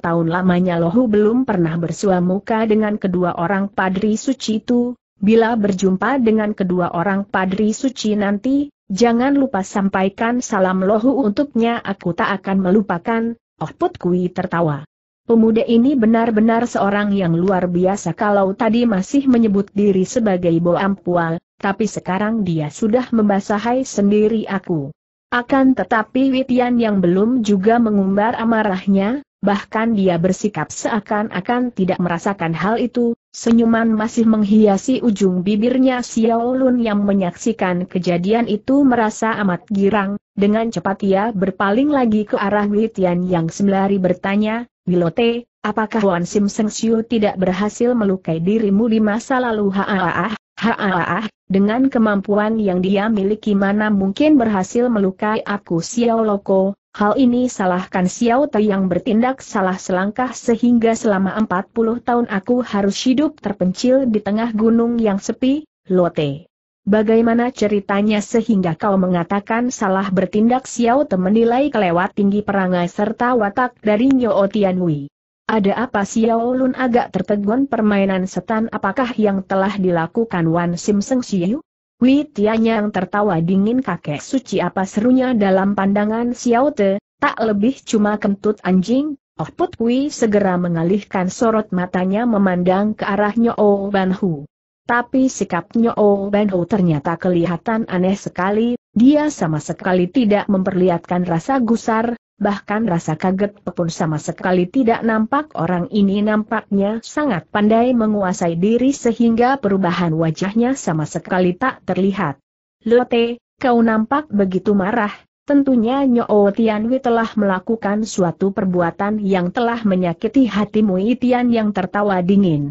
tahun lamanya Lohu belum pernah bersua muka dengan kedua orang padri suci itu, bila berjumpa dengan kedua orang padri suci nanti, jangan lupa sampaikan salam Lohu untuknya aku tak akan melupakan, Oh Put Kui tertawa. Pemuda ini benar-benar seorang yang luar biasa kalau tadi masih menyebut diri sebagai Boampual, tapi sekarang dia sudah membasahi sendiri aku. Akan tetapi Witian yang belum juga mengumbar amarahnya, bahkan dia bersikap seakan-akan tidak merasakan hal itu, senyuman masih menghiasi ujung bibirnya Xiao Lun yang menyaksikan kejadian itu merasa amat girang, dengan cepat ia berpaling lagi ke arah Witian yang sembari bertanya, Wilote, apakah Wan Sim Seng Siu tidak berhasil melukai dirimu di masa lalu haaaah? Haaah, dengan kemampuan yang dia miliki mana mungkin berhasil melukai aku Xiao Loko, hal ini salahkan Xiao Te yang bertindak salah selangkah sehingga selama 40 tahun aku harus hidup terpencil di tengah gunung yang sepi, Lote. Bagaimana ceritanya sehingga kau mengatakan salah bertindak Xiao Te menilai kelewat tinggi perangai serta watak dari Nyo Tianwei? Ada apa Xiao Lun agak tertegun permainan setan apakah yang telah dilakukan Wan Sim Seng Xiu? Wei Tianyang tertawa dingin kakek suci apa serunya dalam pandangan Xiao Te, tak lebih cuma kentut anjing, Oh Put Wei segera mengalihkan sorot matanya memandang ke arah Nyo Banhu. Tapi sikap Nyo Banhu ternyata kelihatan aneh sekali, dia sama sekali tidak memperlihatkan rasa gusar, bahkan rasa kaget pun sama sekali tidak nampak orang ini nampaknya sangat pandai menguasai diri sehingga perubahan wajahnya sama sekali tak terlihat. Lote, kau nampak begitu marah, Tentunya Nyoo Tianwi telah melakukan suatu perbuatan yang telah menyakiti hatimu Itian yang tertawa dingin.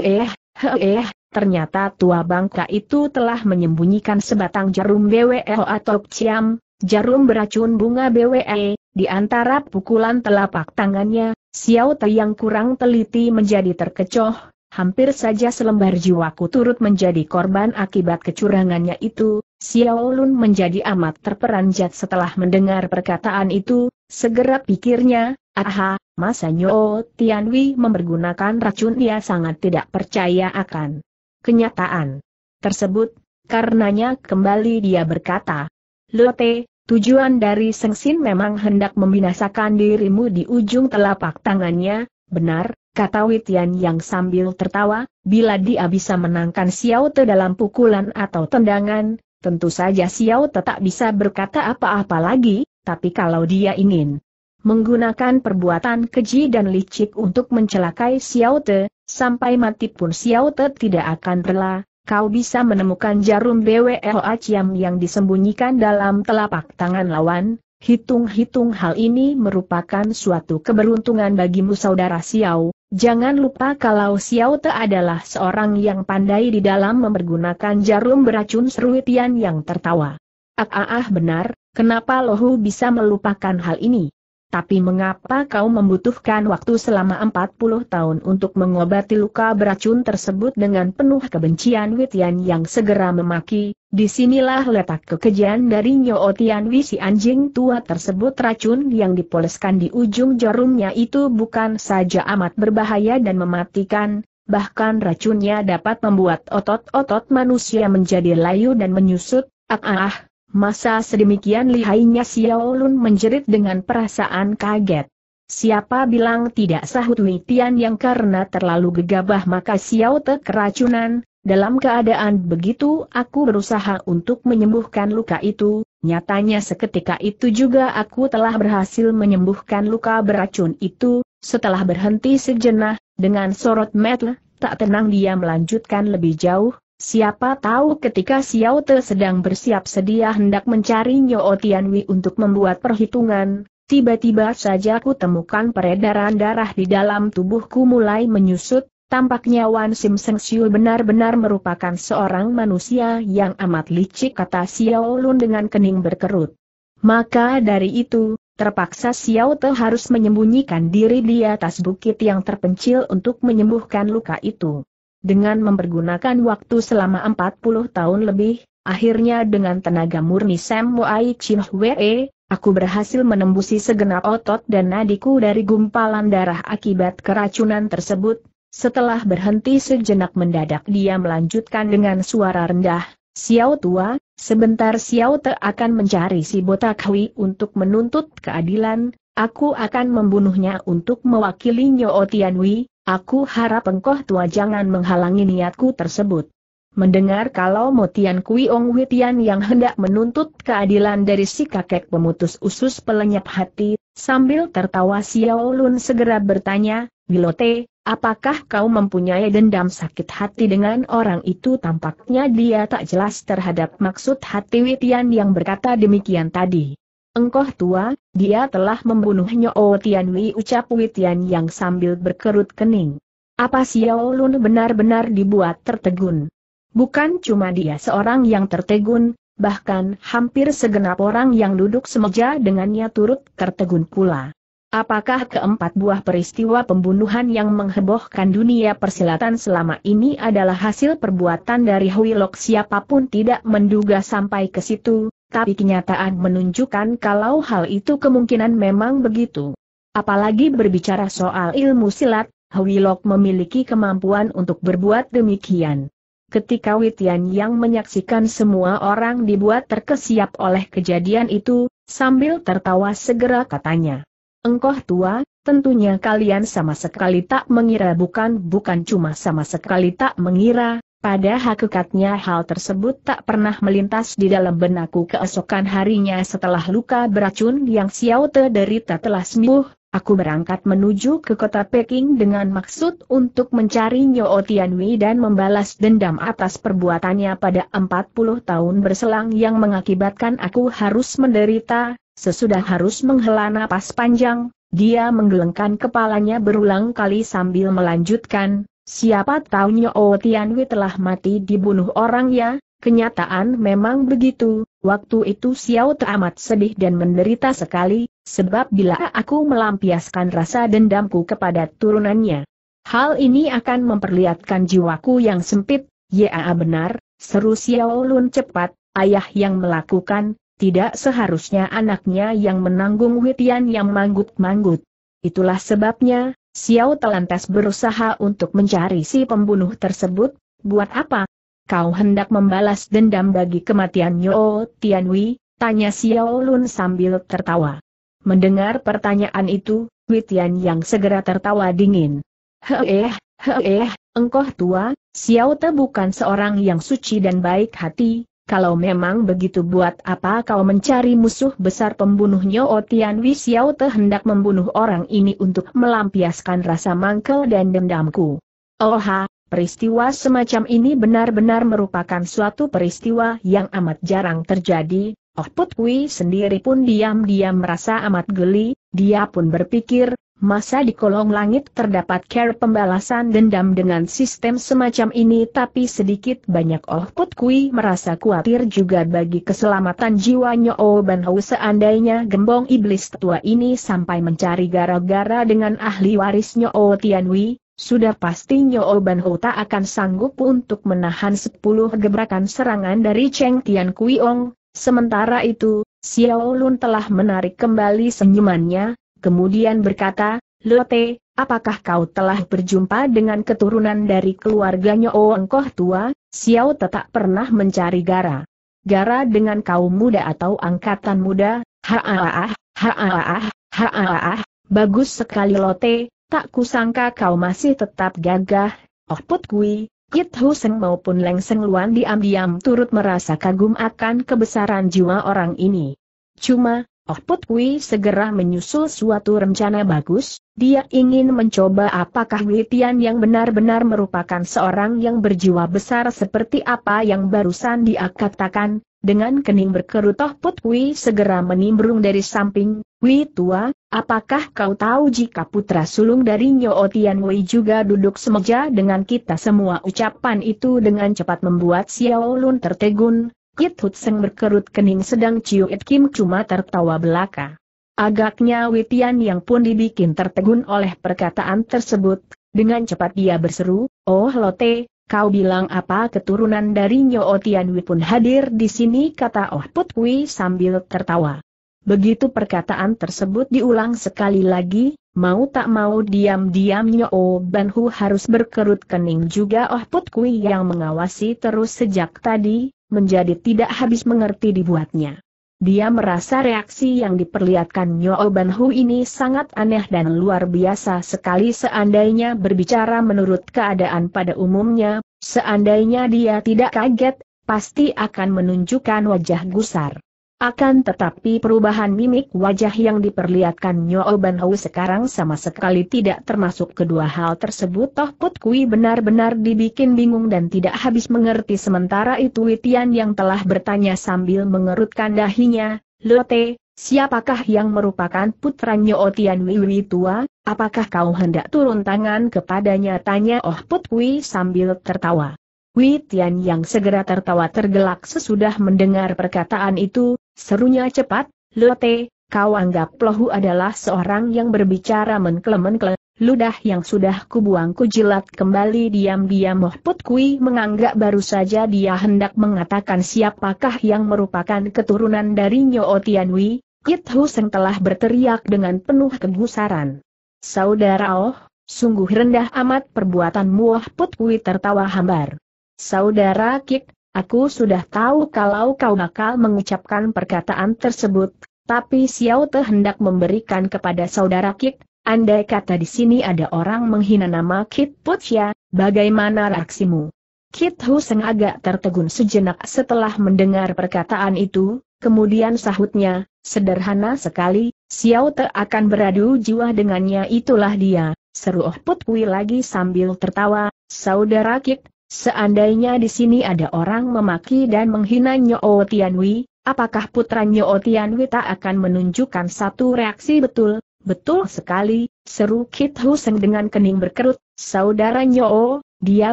Eh, he eh. ternyata tua bangka itu telah menyembunyikan sebatang jarum BWE atau ciam, jarum beracun bunga BWE, di antara pukulan telapak tangannya, Xiao Te yang kurang teliti menjadi terkecoh, hampir saja selembar jiwaku turut menjadi korban akibat kecurangannya itu, Xiao Lun menjadi amat terperanjat setelah mendengar perkataan itu, segera pikirnya, aha, masa Nyo Tianwi mempergunakan racun ia sangat tidak percaya akan kenyataan tersebut, karenanya kembali dia berkata, Lote, Tujuan dari Seng Sin memang hendak membinasakan dirimu di ujung telapak tangannya, benar, kata Witian yang sambil tertawa, bila dia bisa menangkan Xiao Te dalam pukulan atau tendangan, tentu saja Xiao Te tak bisa berkata apa-apa lagi, tapi kalau dia ingin menggunakan perbuatan keji dan licik untuk mencelakai Xiao Te, sampai mati pun Xiao Te tidak akan rela, kau bisa menemukan jarum BWLA Ciam yang disembunyikan dalam telapak tangan lawan, hitung-hitung hal ini merupakan suatu keberuntungan bagimu saudara Xiao, Jangan lupa kalau Xiao Te adalah seorang yang pandai di dalam mempergunakan jarum beracun seruitian yang tertawa. Ah, ah, ah benar, kenapa Lohu bisa melupakan hal ini? Tapi mengapa kau membutuhkan waktu selama 40 tahun untuk mengobati luka beracun tersebut dengan penuh kebencian Witian yang segera memaki, disinilah letak kekejian dari Nyo Tian Wisi anjing tua tersebut racun yang dipoleskan di ujung jarumnya itu bukan saja amat berbahaya dan mematikan, bahkan racunnya dapat membuat otot-otot manusia menjadi layu dan menyusut, ah ah, ah Masa sedemikian lihainya Xiao Lun menjerit dengan perasaan kaget. Siapa bilang tidak sahut Hui Tian yang karena terlalu gegabah maka Xiao Te keracunan, dalam keadaan begitu aku berusaha untuk menyembuhkan luka itu, nyatanya seketika itu juga aku telah berhasil menyembuhkan luka beracun itu, setelah berhenti sejenak, dengan sorot mata, tak tenang dia melanjutkan lebih jauh, Siapa tahu ketika Xiao Te sedang bersiap sedia hendak mencari Nyo Tianwi untuk membuat perhitungan, tiba-tiba saja ku temukan peredaran darah di dalam tubuhku mulai menyusut, tampaknya Wan Sim Seng Siu benar-benar merupakan seorang manusia yang amat licik kata Xiao Lun dengan kening berkerut. Maka dari itu, terpaksa Xiao Te harus menyembunyikan diri di atas bukit yang terpencil untuk menyembuhkan luka itu dengan mempergunakan waktu selama 40 tahun lebih, akhirnya dengan tenaga murni Sam Moai Chin Hwee, aku berhasil menembusi segenap otot dan nadiku dari gumpalan darah akibat keracunan tersebut. Setelah berhenti sejenak mendadak dia melanjutkan dengan suara rendah, Xiao tua, sebentar Xiao Te akan mencari si botak Hui untuk menuntut keadilan, Aku akan membunuhnya untuk mewakili Nyo Tianwi, aku harap engkau tua jangan menghalangi niatku tersebut. Mendengar kalau Tian Kui Ong Witian yang hendak menuntut keadilan dari si kakek pemutus usus pelenyap hati, sambil tertawa Xiao Lun segera bertanya, Wilote, apakah kau mempunyai dendam sakit hati dengan orang itu tampaknya dia tak jelas terhadap maksud hati Witian yang berkata demikian tadi. Engkoh tua, dia telah membunuh oh, Tian Tianwi ucap Tian yang sambil berkerut kening. Apa Xiao Lun benar-benar dibuat tertegun? Bukan cuma dia seorang yang tertegun, bahkan hampir segenap orang yang duduk semeja dengannya turut tertegun pula. Apakah keempat buah peristiwa pembunuhan yang menghebohkan dunia persilatan selama ini adalah hasil perbuatan dari Hui Lok siapapun tidak menduga sampai ke situ, tapi kenyataan menunjukkan kalau hal itu kemungkinan memang begitu. Apalagi berbicara soal ilmu silat, Lok memiliki kemampuan untuk berbuat demikian. Ketika Witian yang menyaksikan semua orang dibuat terkesiap oleh kejadian itu, sambil tertawa segera katanya. Engkoh tua, tentunya kalian sama sekali tak mengira bukan bukan cuma sama sekali tak mengira, pada hakikatnya hal tersebut tak pernah melintas di dalam benakku keesokan harinya setelah luka beracun yang Xiao Te derita telah sembuh, aku berangkat menuju ke kota Peking dengan maksud untuk mencari Nyo Tianwei dan membalas dendam atas perbuatannya pada 40 tahun berselang yang mengakibatkan aku harus menderita, sesudah harus menghela napas panjang, dia menggelengkan kepalanya berulang kali sambil melanjutkan, Siapa tahu Nyo oh Tianwi telah mati dibunuh orang ya, kenyataan memang begitu, waktu itu Xiao teramat sedih dan menderita sekali, sebab bila aku melampiaskan rasa dendamku kepada turunannya. Hal ini akan memperlihatkan jiwaku yang sempit, ya benar, seru Xiao Lun cepat, ayah yang melakukan, tidak seharusnya anaknya yang menanggung Tian yang manggut-manggut. Itulah sebabnya, Xiao telantas berusaha untuk mencari si pembunuh tersebut, buat apa? Kau hendak membalas dendam bagi kematian Yo Tianwi, tanya Xiao Lun sambil tertawa. Mendengar pertanyaan itu, Wei Tian yang segera tertawa dingin. Heeh, heeh, engkau tua, Xiao Te bukan seorang yang suci dan baik hati, kalau memang begitu buat apa kau mencari musuh besar pembunuhnya Otian Wisiao Te hendak membunuh orang ini untuk melampiaskan rasa mangkel dan dendamku. Oha, peristiwa semacam ini benar-benar merupakan suatu peristiwa yang amat jarang terjadi, Oh Put sendiri pun diam-diam merasa amat geli, dia pun berpikir, Masa di kolong langit terdapat care pembalasan dendam dengan sistem semacam ini tapi sedikit banyak Oh Put Kui merasa khawatir juga bagi keselamatan jiwanya Oh Ban seandainya gembong iblis tua ini sampai mencari gara-gara dengan ahli warisnya Oh Tianwi, sudah pasti Nyo Oh Ban tak akan sanggup untuk menahan sepuluh gebrakan serangan dari Cheng Tian Kui Ong, sementara itu, Xiao Lun telah menarik kembali senyumannya, Kemudian berkata, Lote, apakah kau telah berjumpa dengan keturunan dari keluarganya Ongkoh tua? Xiao tetap pernah mencari Gara. Gara dengan kaum muda atau angkatan muda, haaah, haaah, haaah, bagus sekali Lote, tak kusangka kau masih tetap gagah, oh put kui, Kit Huseng maupun Leng Seng Luan diam-diam turut merasa kagum akan kebesaran jiwa orang ini. Cuma, Oh Put segera menyusul suatu rencana bagus, dia ingin mencoba apakah Witian yang benar-benar merupakan seorang yang berjiwa besar seperti apa yang barusan dia katakan, dengan kening berkerut Oh Put segera menimbrung dari samping, Wi Tua, apakah kau tahu jika putra sulung dari Nyo Tian Wei juga duduk semeja dengan kita semua ucapan itu dengan cepat membuat Xiao Lun tertegun, Kit Seng berkerut kening sedang Chiu It Kim cuma tertawa belaka. Agaknya Witian yang pun dibikin tertegun oleh perkataan tersebut, dengan cepat dia berseru, Oh Lote, kau bilang apa keturunan dari Nyo Wi pun hadir di sini kata Oh Put Wi sambil tertawa. Begitu perkataan tersebut diulang sekali lagi, mau tak mau diam-diam Nyo Banhu harus berkerut kening juga Oh Put Kui yang mengawasi terus sejak tadi, menjadi tidak habis mengerti dibuatnya. Dia merasa reaksi yang diperlihatkan Nyo Ban ini sangat aneh dan luar biasa sekali seandainya berbicara menurut keadaan pada umumnya, seandainya dia tidak kaget, pasti akan menunjukkan wajah gusar. Akan tetapi perubahan mimik wajah yang diperlihatkan Nyo Banhau sekarang sama sekali tidak termasuk kedua hal tersebut Toh Put Kui benar-benar dibikin bingung dan tidak habis mengerti sementara itu Witian yang telah bertanya sambil mengerutkan dahinya, Lote, siapakah yang merupakan putra Nyo Tian Wiwi tua, apakah kau hendak turun tangan kepadanya tanya Oh Put Kui sambil tertawa. Wei Tian yang segera tertawa tergelak sesudah mendengar perkataan itu, serunya cepat, Lote, kau anggap Hu adalah seorang yang berbicara mengkle-mengkle, ludah yang sudah kubuang jilat kembali diam-diam Mohput Kui menganggap baru saja dia hendak mengatakan siapakah yang merupakan keturunan dari Nyo Wei, Kit Huseng telah berteriak dengan penuh kegusaran. Saudara Oh, sungguh rendah amat perbuatan Muah Put Kui tertawa hambar. Saudara Kik, aku sudah tahu kalau kau bakal mengucapkan perkataan tersebut, tapi Xiao Te hendak memberikan kepada saudara Kik, andai kata di sini ada orang menghina nama Kit Putia, ya, bagaimana reaksimu? Kit Huseng agak tertegun sejenak setelah mendengar perkataan itu, kemudian sahutnya, sederhana sekali, Xiao Te akan beradu jiwa dengannya itulah dia, seru Oh Put Kui lagi sambil tertawa, saudara Kik, Seandainya di sini ada orang memaki dan menghina Nyo Tianwi, apakah putra Nyo Tianwi tak akan menunjukkan satu reaksi betul? Betul sekali, seru Kit Huseng dengan kening berkerut, saudara Nyo, dia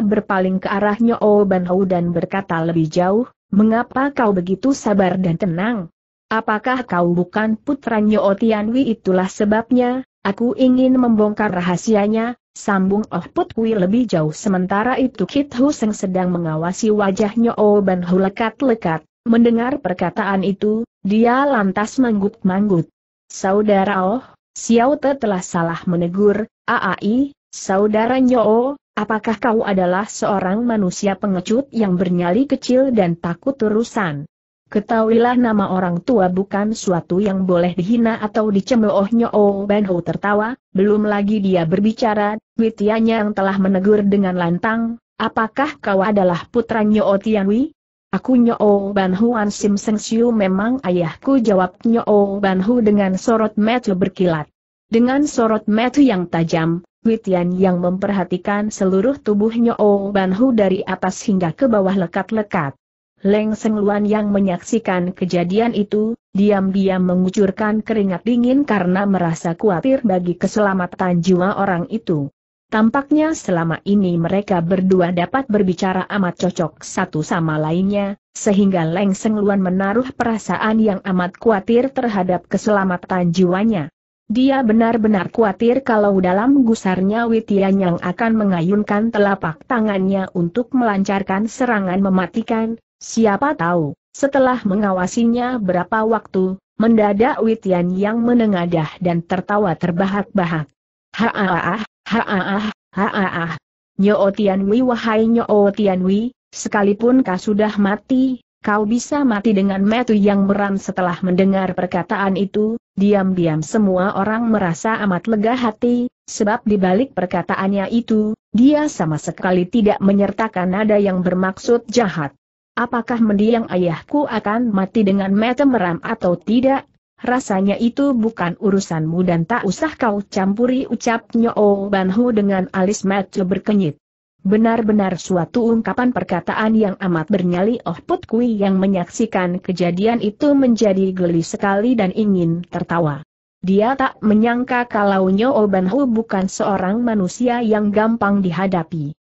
berpaling ke arah Nyo Banhou dan berkata lebih jauh, mengapa kau begitu sabar dan tenang? Apakah kau bukan putra Nyo Tianwi itulah sebabnya, Aku ingin membongkar rahasianya, sambung Oh Put Kui lebih jauh sementara itu Kit Huseng sedang mengawasi wajahnya Oban Hu lekat-lekat, mendengar perkataan itu, dia lantas manggut-manggut. Saudara Oh, Xiao Te telah salah menegur, Aai, saudara Nyoo, apakah kau adalah seorang manusia pengecut yang bernyali kecil dan takut urusan? Ketahuilah nama orang tua bukan suatu yang boleh dihina atau dicemoohnya Oh Ban Ho tertawa, belum lagi dia berbicara, Witianya yang telah menegur dengan lantang, apakah kau adalah putra Nyo Tianwi? Aku Nyo Ban Hu An Sim Seng Siu memang ayahku jawab Nyo Ban Hu dengan sorot mata berkilat. Dengan sorot mata yang tajam, Witian yang memperhatikan seluruh tubuh Nyo Ban Hu dari atas hingga ke bawah lekat-lekat. Leng Seng Luan yang menyaksikan kejadian itu, diam-diam mengucurkan keringat dingin karena merasa khawatir bagi keselamatan jiwa orang itu. Tampaknya selama ini mereka berdua dapat berbicara amat cocok satu sama lainnya, sehingga Leng Seng Luan menaruh perasaan yang amat khawatir terhadap keselamatan jiwanya. Dia benar-benar khawatir kalau dalam gusarnya Witian yang akan mengayunkan telapak tangannya untuk melancarkan serangan mematikan, Siapa tahu, setelah mengawasinya berapa waktu, mendadak Witian yang menengadah dan tertawa terbahak-bahak. Haaah, haaah, haaah. Nyoo wahai Nyoo sekalipun kau sudah mati, kau bisa mati dengan metu yang meram setelah mendengar perkataan itu, diam-diam semua orang merasa amat lega hati, sebab dibalik perkataannya itu, dia sama sekali tidak menyertakan nada yang bermaksud jahat. Apakah mendiang ayahku akan mati dengan mata meram atau tidak? Rasanya itu bukan urusanmu dan tak usah kau campuri ucap Nyo Banhu dengan alis mata berkenyit. Benar-benar suatu ungkapan perkataan yang amat bernyali Oh Put Kui yang menyaksikan kejadian itu menjadi geli sekali dan ingin tertawa. Dia tak menyangka kalau Nyo Banhu bukan seorang manusia yang gampang dihadapi.